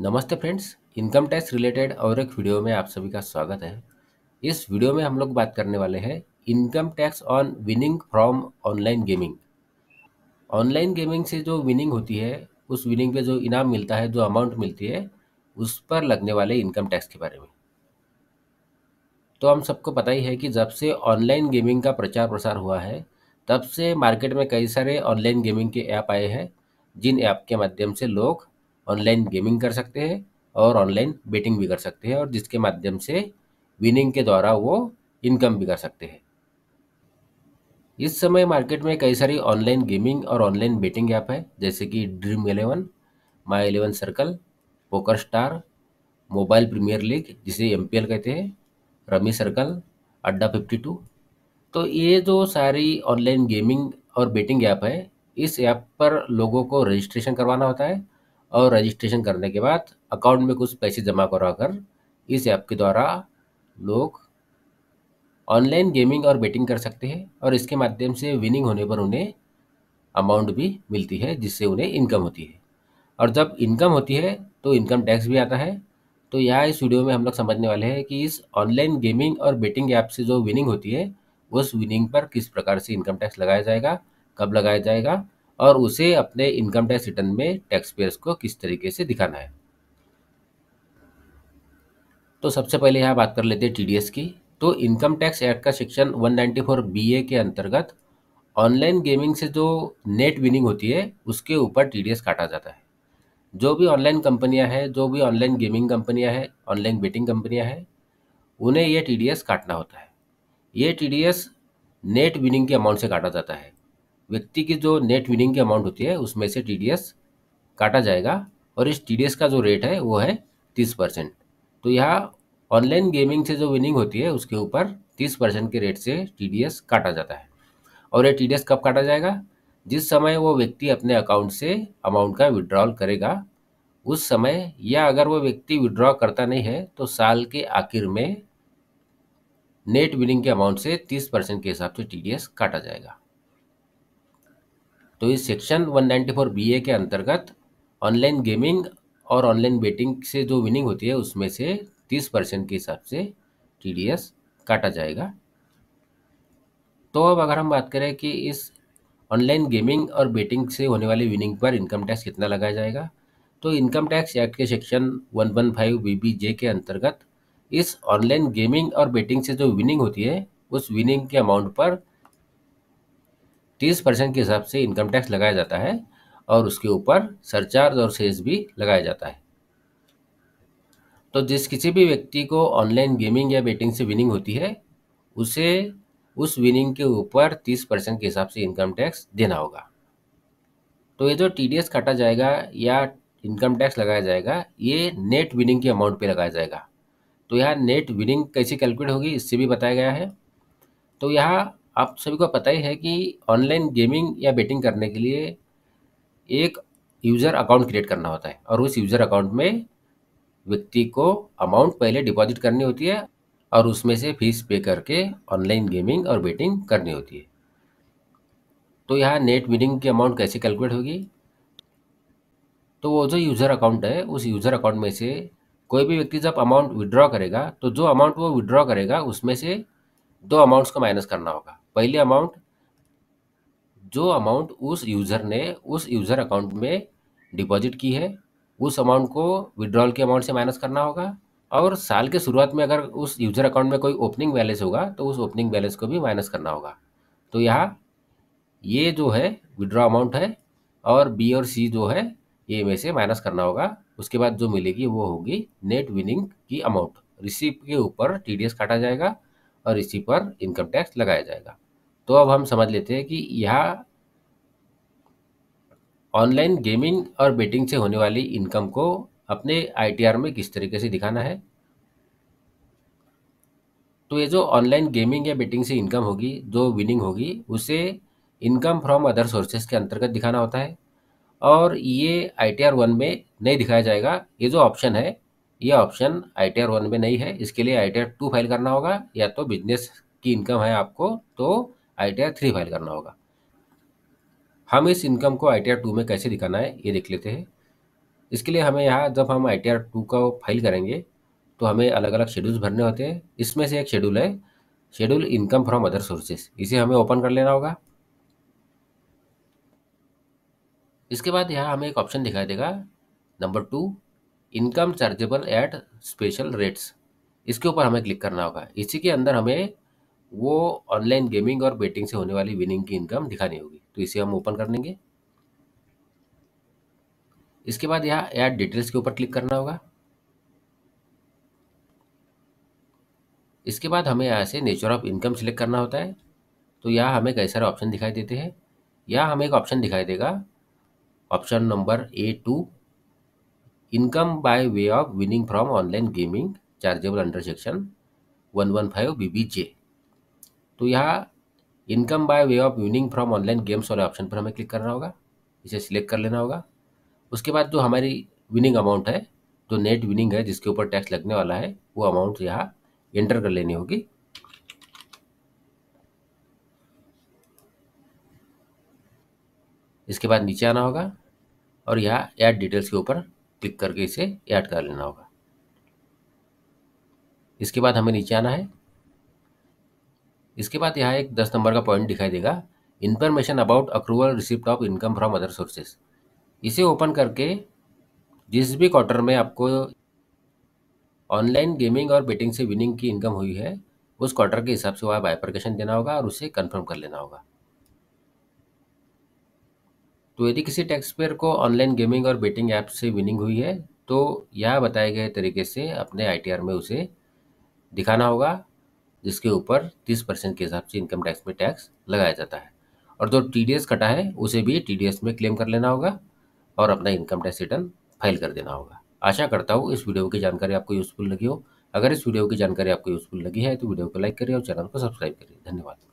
नमस्ते friends income tax related और एक वीडियो में आप सभी का स्वागत है इस वीडियो में हम लोग बात करने वाले हैं income tax on winning from online gaming online gaming से जो विनिंग होती है उस विनिंग पे जो इनाम मिलता है जो अमाउंट मिलती है उस पर लगने वाले इनकम टैक्स के बारे में तो हम सबको पता ही है कि जब से ऑनलाइन गेमिंग का प्रचार प्रसार हुआ है तब से मार्केट में कई सारे ऑनलाइन गेमिंग के ऐप आए हैं जिन ऐप के माध्यम से लोग ऑनलाइन गेमिंग कर सकते हैं और ऑनलाइन बेटिंग भी कर सकते हैं और जिसके माध्यम से विनिंग के द्वारा वो इनकम भी कर सकते हैं इस समय मार्केट में कई सारी ऑनलाइन गेमिंग और ऑनलाइन बेटिंग ऐप है जैसे कि Dream Eleven My Eleven Circle Poker Star Mobile Premier League जिसे एम कहते हैं Rummy Circle Adda fifty two तो ये जो सारी ऑनलाइन गेमिंग और बेटिंग ऐप है इस ऐप पर लोगों को रजिस्ट्रेशन करवाना होता है और रजिस्ट्रेशन करने के बाद अकाउंट में कुछ पैसे जमा कर इस ऐप के द्वारा लोग ऑनलाइन गेमिंग और बेटिंग कर सकते हैं और इसके माध्यम से विनिंग होने पर उन्हें अमाउंट भी मिलती है जिससे उन्हें इनकम होती है और जब इनकम होती है तो इनकम टैक्स भी आता है तो यहाँ इस वीडियो में हम लोग समझने वाले हैं कि इस ऑनलाइन गेमिंग और बेटिंग ऐप से जो विनिंग होती है उस विनिंग पर किस प्रकार से इनकम टैक्स लगाया जाएगा कब लगाया जाएगा और उसे अपने इनकम टैक्स रिटर्न में टैक्स पेयर्स को किस तरीके से दिखाना है तो सबसे पहले यहाँ बात कर लेते हैं टी की तो इनकम टैक्स एक्ट का सेक्शन 194 ए के अंतर्गत ऑनलाइन गेमिंग से जो नेट विनिंग होती है उसके ऊपर टीडीएस काटा जाता है जो भी ऑनलाइन कंपनियां हैं जो भी ऑनलाइन गेमिंग कंपनियां हैं ऑनलाइन बेटिंग कंपनियां हैं उन्हें यह टी काटना होता है ये टी नेट विनिंग के अमाउंट से काटा जाता है व्यक्ति की जो नेट विनिंग की अमाउंट होती है उसमें से टी काटा जाएगा और इस टी का जो रेट है वो है तीस परसेंट तो यह ऑनलाइन गेमिंग से जो विनिंग होती है उसके ऊपर तीस परसेंट के रेट से टी काटा जाता है और ये टी कब काटा जाएगा जिस समय वो व्यक्ति अपने अकाउंट से अमाउंट का विड्रॉल करेगा उस समय या अगर वो व्यक्ति विड्रॉ करता नहीं है तो साल के आखिर में नेट विनिंग के अमाउंट से 30 परसेंट के हिसाब से टी काटा जाएगा तो इस सेक्शन 194 बीए के अंतर्गत ऑनलाइन गेमिंग और ऑनलाइन बेटिंग से जो विनिंग होती है उसमें से 30 परसेंट के हिसाब से टी काटा जाएगा तो अब अगर हम बात करें कि इस ऑनलाइन गेमिंग और बेटिंग से होने वाली विनिंग पर इनकम टैक्स कितना लगाया जाएगा तो इनकम टैक्स एक्ट के section one one five B J के अंतर्गत इस ऑनलाइन गेमिंग और बेटिंग से जो विनिंग होती है उस विनिंग के अमाउंट पर तीस परसेंट के हिसाब से इनकम टैक्स लगाया जाता है और उसके ऊपर सरचार्ज और सेस भी लगाया जाता है तो जिस किसी भी व्यक्ति को ऑनलाइन गेमिंग या बेटिंग से विनिंग होती है उसे उस विनिंग के ऊपर तीस परसेंट के हिसाब से इनकम टैक्स देना होगा तो ये जो टी डी एस काटा जाएगा या इनकम टैक्स लगाया जाएगा ये नेट विनिंग के अमाउंट पे लगाया जाएगा तो यहाँ नेट विनिंग कैसे कैलकुलेट होगी इससे भी बताया गया है तो यहाँ आप सभी को पता ही है कि ऑनलाइन गेमिंग या बेटिंग करने के लिए एक यूज़र अकाउंट क्रिएट करना होता है और उस यूज़र अकाउंट में व्यक्ति को अमाउंट पहले डिपॉजिट करनी होती है और उसमें से फीस पे करके ऑनलाइन गेमिंग और बेटिंग करनी होती है तो यहाँ नेट विनिंग की अमाउंट कैसे कैलकुलेट होगी तो वो जो यूज़र अकाउंट है उस यूज़र अकाउंट में से कोई भी व्यक्ति जब अमाउंट विड्रॉ करेगा तो जो अमाउंट वो विड्रॉ करेगा उसमें से दो अमाउंट्स को माइनस करना होगा पहले अमाउंट जो अमाउंट उस यूज़र ने उस यूज़र अकाउंट में डिपॉजिट की है उस अमाउंट को विड्रॉल के अमाउंट से माइनस करना होगा और साल के शुरुआत में अगर उस यूज़र अकाउंट में कोई ओपनिंग बैलेंस होगा तो उस ओपनिंग बैलेंस को भी माइनस करना होगा तो यहाँ ये जो है विड्रॉ अमाउंट है और बी और सी जो है ये में से माइनस करना होगा उसके बाद जो मिलेगी वो होगी नेट विनिंग की अमाउंट रिसिप्ट के ऊपर एस काटा जाएगा और इसी पर इनकम टैक्स लगाया जाएगा तो अब हम समझ लेते हैं कि यह ऑनलाइन गेमिंग और बेटिंग से होने वाली इनकम को अपने आईटीआर में किस तरीके से दिखाना है तो ये जो ऑनलाइन गेमिंग या बेटिंग से इनकम होगी जो विनिंग होगी उसे इनकम फ्रॉम अदर सोर्सेज के अंतर्गत दिखाना होता है और ये आई टी वन में नहीं दिखाया जाएगा ये जो ऑप्शन है ये option I T R one में नहीं है इसके लिए I T R two file करना होगा या तो बिजनेस की इनकम है आपको तो I T R three file करना होगा हम इस इनकम को आई टी आर टू में कैसे दिखाना है ये देख लेते हैं इसके लिए हमें यहाँ जब हम आई टी आर टू का फाइल करेंगे तो हमें अलग अलग शेड्यूल्स भरने होते हैं इसमें से एक शेड्यूल है schedule income from other sources इसे हमें ओपन कर लेना होगा इसके बाद यहाँ हमें एक ऑप्शन दिखाई देगा number two income chargeable at special rates इसके ऊपर हमें क्लिक करना होगा इसी के अंदर हमें वो ऑनलाइन गेमिंग और बेटिंग से होने वाली विनिंग की इनकम दिखानी होगी तो इसे हम ओपन कर लेंगे इसके बाद यहाँ ऐड डिटेल्स के ऊपर क्लिक करना होगा इसके बाद हमें यहाँ से नेचर ऑफ इनकम सिलेक्ट करना होता है तो यहाँ हमें कई सारे ऑप्शन दिखाई देते हैं यहाँ हमें एक ऑप्शन दिखाई देगा option number A two income by way of winning from online gaming chargeable under section 115 J तो यहाँ income by way of winning from online games वाले ऑप्शन पर हमें क्लिक करना होगा इसे सिलेक्ट कर लेना होगा उसके बाद जो हमारी विनिंग अमाउंट है जो नेट विनिंग है जिसके ऊपर टैक्स लगने वाला है वो अमाउंट यहाँ एंटर कर लेनी होगी इसके बाद नीचे आना होगा और यहाँ ऐड डिटेल्स के ऊपर क्लिक करके इसे ऐड कर लेना होगा इसके बाद हमें नीचे आना है इसके बाद यहाँ एक दस नंबर का पॉइंट दिखाई देगा information about accrual receipt of income from other sources इसे ओपन करके जिस भी क्वार्टर में आपको ऑनलाइन गेमिंग और बेटिंग से विनिंग की इनकम हुई है उस क्वार्टर के हिसाब से वह बाइफर्केशन देना होगा और उसे कंफर्म कर लेना होगा तो यदि किसी टैक्सपेयर को ऑनलाइन गेमिंग और बेटिंग ऐप से विनिंग हुई है तो यह बताए गए तरीके से अपने आई में उसे दिखाना होगा जिसके ऊपर 30 परसेंट के हिसाब से इनकम टैक्स में टैक्स लगाया जाता है और जो टी कटा है उसे भी टी में क्लेम कर लेना होगा और अपना इनकम टैक्स रिटर्न फाइल कर देना होगा आशा करता हूँ इस वीडियो की जानकारी आपको यूज़फुल लगी हो अगर इस वीडियो की जानकारी आपको यूज़फुल लगी है तो वीडियो को लाइक करिए और चैनल को सब्सक्राइब करिए धन्यवाद